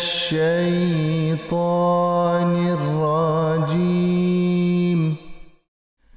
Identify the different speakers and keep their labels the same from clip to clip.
Speaker 1: الشيطان الرجيم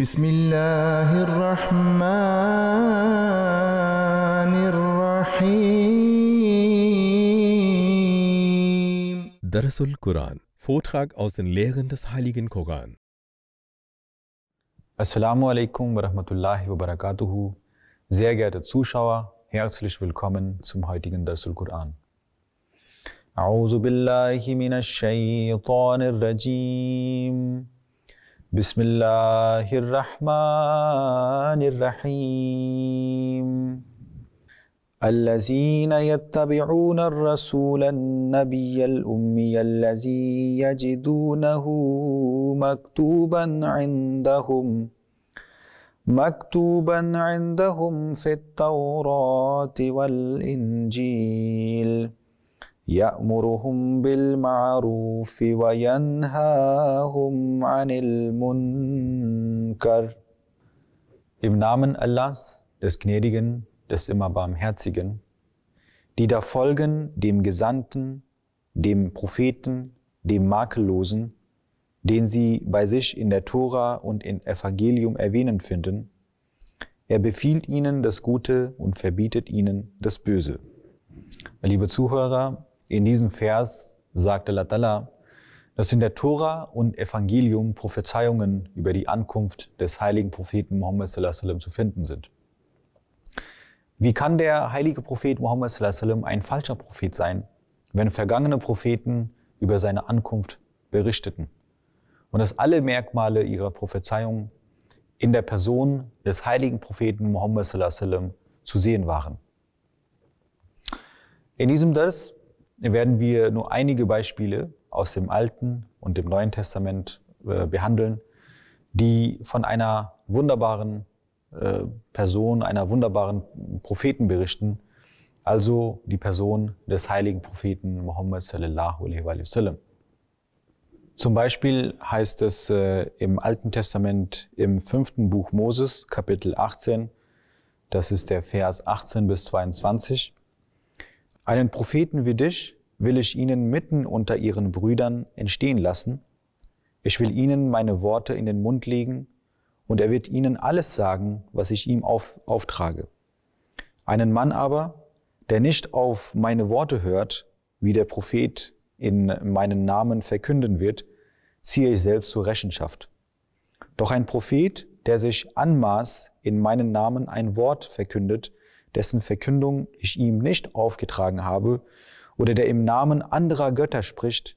Speaker 1: بسم الله الرحمن الرحيم درس القرآن Vortrag aus den Lehren des Heiligen Koran. Assalamu alaikum wa rahmatullahi wa barakatuhu. Sehr geehrte Zuschauer, herzlich willkommen zum heutigen Darsul Quran. أعوذ بالله من الشيطان الرجيم بسم الله الرحمن الرحيم الذين يتبعون الرسول النبي الأمي الذي يجدونه مكتوبا عندهم مكتوبا عندهم في التوراة والإنجيل يأمرهم بالمعروف وينهاهم عن المنكر Im Namen Allahs, des Gnädigen, des immer Barmherzigen, die da folgen dem Gesandten, dem Propheten, dem Makellosen, den sie bei sich in der Tora und im Evangelium erwähnen finden. Er befiehlt ihnen das Gute und verbietet ihnen das Böse. Liebe Zuhörer, in diesem Vers sagt Allah Ta'ala, dass in der Tora und Evangelium Prophezeiungen über die Ankunft des heiligen Propheten Muhammad sallam, zu finden sind. Wie kann der heilige Prophet Muhammad sallam, ein falscher Prophet sein, wenn vergangene Propheten über seine Ankunft berichteten? Und dass alle Merkmale ihrer Prophezeiungen in der Person des heiligen Propheten Muhammad sallam, zu sehen waren. In diesem Ders werden wir nur einige Beispiele aus dem Alten und dem Neuen Testament äh, behandeln, die von einer wunderbaren äh, Person, einer wunderbaren Propheten berichten, also die Person des heiligen Propheten Mohammed sallallahu alaihi wa sallam. Zum Beispiel heißt es äh, im Alten Testament im fünften Buch Moses, Kapitel 18, das ist der Vers 18 bis 22, einen Propheten wie dich will ich ihnen mitten unter ihren Brüdern entstehen lassen. Ich will ihnen meine Worte in den Mund legen, und er wird ihnen alles sagen, was ich ihm auf, auftrage. Einen Mann aber, der nicht auf meine Worte hört, wie der Prophet in meinen Namen verkünden wird, ziehe ich selbst zur Rechenschaft. Doch ein Prophet, der sich anmaß, in meinen Namen ein Wort verkündet, dessen Verkündung ich ihm nicht aufgetragen habe, oder der im Namen anderer Götter spricht,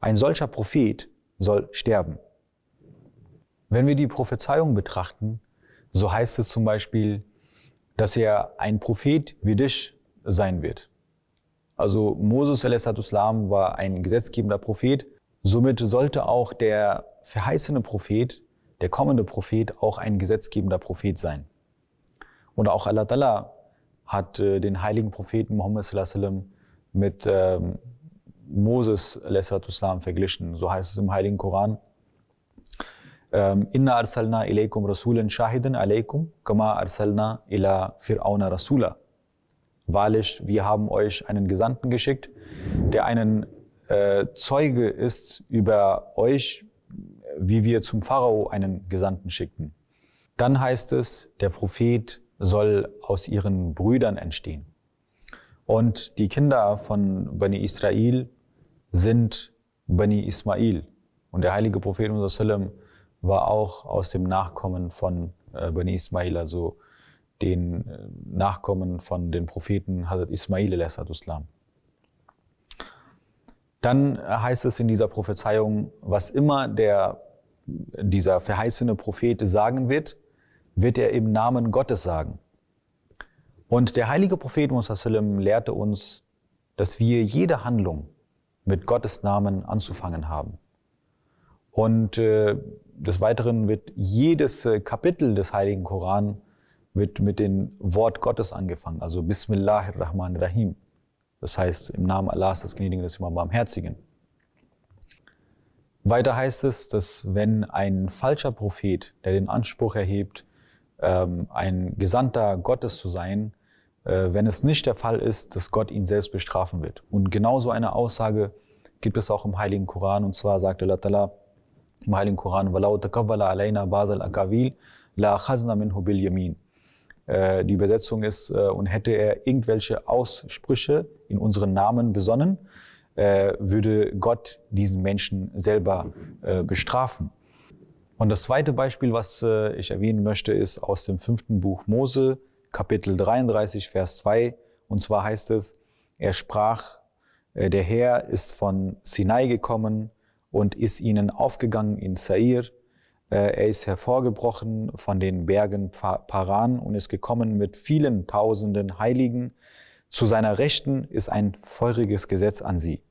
Speaker 1: ein solcher Prophet soll sterben. Wenn wir die Prophezeiung betrachten, so heißt es zum Beispiel, dass er ein Prophet wie dich sein wird. Also Moses Islam war ein gesetzgebender Prophet, somit sollte auch der verheißene Prophet, der kommende Prophet auch ein gesetzgebender Prophet sein. Und auch Allah Ta'ala hat äh, den heiligen Propheten Muhammad sallam, mit ähm, Moses Islam verglichen. So heißt es im heiligen Koran. Ähm, Inna arsalna ilaykum rasulen shahidan alaykum kama arsalna ila fir'auna rasula. Wahrlich, wir haben euch einen Gesandten geschickt, der einen äh, Zeuge ist über euch, wie wir zum Pharao einen Gesandten schickten. Dann heißt es, der Prophet soll aus ihren Brüdern entstehen. Und die Kinder von Bani Israel sind Bani Ismail. Und der heilige Prophet Muhammad war auch aus dem Nachkommen von äh, Bani Ismail, also den äh, Nachkommen von den Propheten Hazrat Ismail Islam. Dann heißt es in dieser Prophezeiung, was immer der, dieser verheißene Prophet sagen wird, wird er im Namen Gottes sagen. Und der heilige Prophet Muhammad lehrte uns, dass wir jede Handlung mit Gottes Namen anzufangen haben. Und äh, des Weiteren wird jedes äh, Kapitel des heiligen Koran wird mit dem Wort Gottes angefangen, also Bismillahirrahmanirrahim. Das heißt, im Namen Allahs, des Gnädigen, des immer Barmherzigen. Weiter heißt es, dass wenn ein falscher Prophet, der den Anspruch erhebt, ähm, ein Gesandter Gottes zu sein, äh, wenn es nicht der Fall ist, dass Gott ihn selbst bestrafen wird. Und genauso eine Aussage gibt es auch im Heiligen Koran. Und zwar sagt Allah Ta'ala im Heiligen Koran, alayna basal akawil la minhu bil yamin. Äh, die Übersetzung ist, äh, und hätte er irgendwelche Aussprüche in unseren Namen besonnen, würde Gott diesen Menschen selber bestrafen. Und das zweite Beispiel, was äh, ich erwähnen möchte, ist aus dem fünften Buch Mose, Kapitel 33, Vers 2. Und zwar heißt es, er sprach, äh, der Herr ist von Sinai gekommen und ist ihnen aufgegangen in Sair. Äh, er ist hervorgebrochen von den Bergen Paran und ist gekommen mit vielen tausenden Heiligen. Zu seiner Rechten ist ein feuriges Gesetz an sie.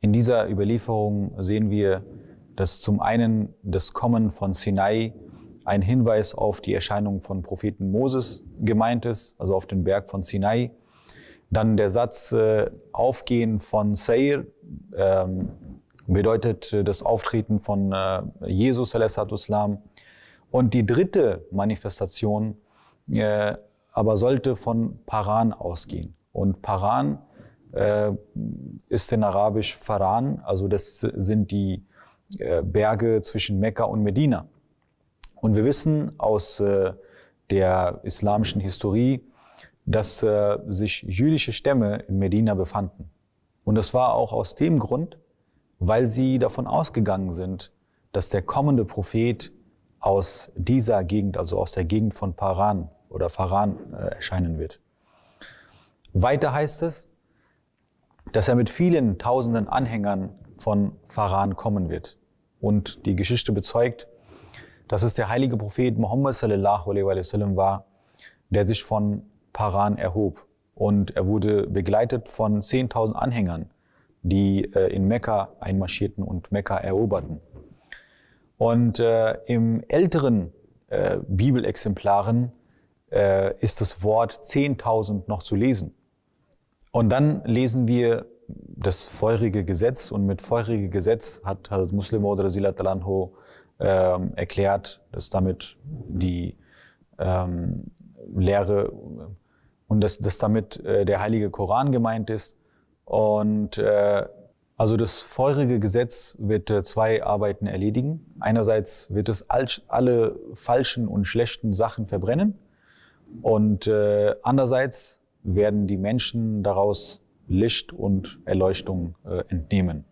Speaker 1: In dieser Überlieferung sehen wir, dass zum einen das Kommen von Sinai ein Hinweis auf die Erscheinung von Propheten Moses gemeint ist, also auf den Berg von Sinai. Dann der Satz äh, Aufgehen von Seir ähm, bedeutet äh, das Auftreten von äh, Jesus Islam. Und die dritte Manifestation äh, aber sollte von Paran ausgehen. Und Paran äh, ist in Arabisch Faran, also das sind die äh, Berge zwischen Mekka und Medina. Und wir wissen aus äh, der islamischen Historie, dass äh, sich jüdische Stämme in Medina befanden. Und das war auch aus dem Grund, weil sie davon ausgegangen sind, dass der kommende Prophet aus dieser Gegend, also aus der Gegend von Paran oder Faran erscheinen wird. Weiter heißt es, dass er mit vielen tausenden Anhängern von Faran kommen wird. Und die Geschichte bezeugt, dass es der heilige Prophet Muhammad sallallahu alaihi wa sallam war, der sich von Paran erhob. Und er wurde begleitet von 10.000 Anhängern, die äh, in Mekka einmarschierten und Mekka eroberten. Und äh, im älteren äh, Bibelexemplaren äh, ist das Wort 10.000 noch zu lesen. Und dann lesen wir das feurige Gesetz. Und mit feurige Gesetz hat Hazrat Muslim oder Anhu ähm, erklärt, dass damit die ähm, Lehre und dass, dass damit äh, der heilige Koran gemeint ist. Und äh, also das feurige Gesetz wird äh, zwei Arbeiten erledigen. Einerseits wird es all, alle falschen und schlechten Sachen verbrennen und äh, andererseits werden die Menschen daraus Licht und Erleuchtung äh, entnehmen.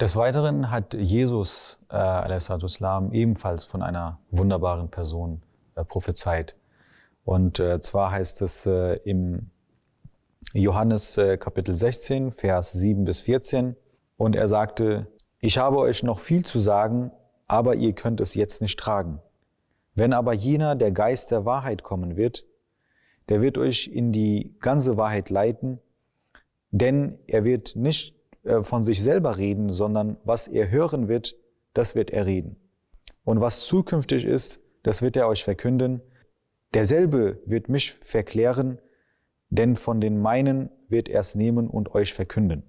Speaker 1: Des Weiteren hat Jesus äh, al-Islam ebenfalls von einer wunderbaren Person äh, prophezeit. Und äh, zwar heißt es äh, im Johannes äh, Kapitel 16, Vers 7 bis 14. Und er sagte, ich habe euch noch viel zu sagen, aber ihr könnt es jetzt nicht tragen. Wenn aber jener, der Geist der Wahrheit kommen wird, der wird euch in die ganze Wahrheit leiten, denn er wird nicht äh, von sich selber reden, sondern was er hören wird, das wird er reden. Und was zukünftig ist, das wird er euch verkünden. Derselbe wird mich verklären, denn von den meinen wird er es nehmen und euch verkünden.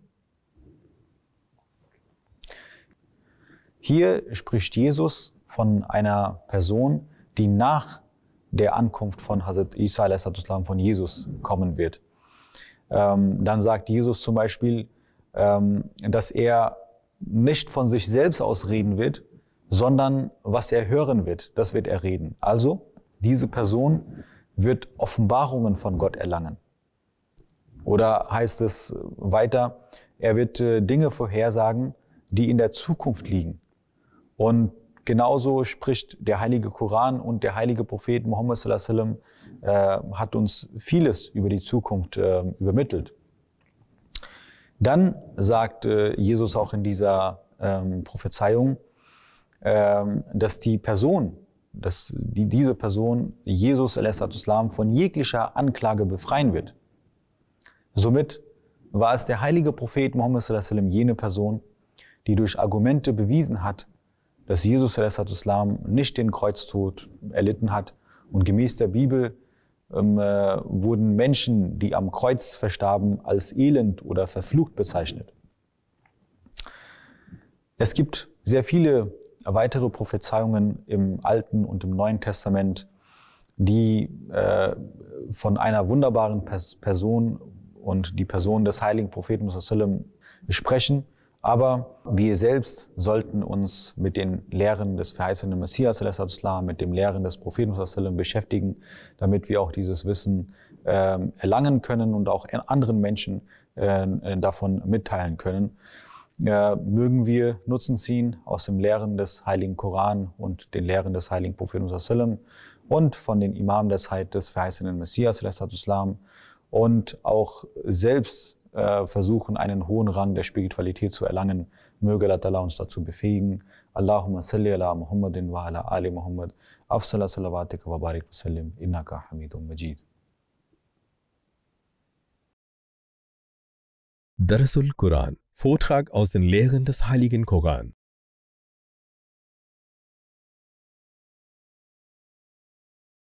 Speaker 1: Hier spricht Jesus von einer Person, die nach der Ankunft von Hazrat Isa von Jesus kommen wird. Ähm, dann sagt Jesus zum Beispiel, ähm, dass er nicht von sich selbst aus reden wird, sondern was er hören wird, das wird er reden. Also diese Person wird Offenbarungen von Gott erlangen. Oder heißt es weiter, er wird äh, Dinge vorhersagen, die in der Zukunft liegen. Und genauso spricht der heilige Koran und der heilige Prophet Muhammad sallallahu alaihi sallam äh, hat uns vieles über die Zukunft äh, übermittelt. Dann sagt äh, Jesus auch in dieser ähm, Prophezeiung, ähm, dass die Person, dass die, diese Person, Jesus Islam, von jeglicher Anklage befreien wird. Somit war es der heilige Prophet Mohammed Muhammad jene Person, die durch Argumente bewiesen hat, dass Jesus Islam nicht den Kreuztod erlitten hat und gemäß der Bibel ähm, äh, wurden Menschen, die am Kreuz verstarben, als elend oder verflucht bezeichnet. Es gibt sehr viele weitere Prophezeiungen im Alten und im Neuen Testament, die äh, von einer wunderbaren Pers Person und die Person des heiligen Propheten sprechen, aber wir selbst sollten uns mit den Lehren des verheißenen Messias, mit dem Lehren des Propheten beschäftigen, damit wir auch dieses Wissen äh, erlangen können und auch anderen Menschen äh, davon mitteilen können. Äh, mögen wir Nutzen ziehen aus dem Lehren des heiligen Koran und den Lehren des heiligen Propheten und von den Imam der Zeit des verheißenen Messias und auch selbst äh, versuchen, einen hohen Rang der Spiritualität zu erlangen. Möge Allah uns dazu befähigen. Allahumma salli ala Muhammadin wa ala ali Muhammad. Afsala salawatika wa barik wa sallim. Innaka hamidun majid. Darasul Quran Vortrag aus den Lehren des Heiligen Koran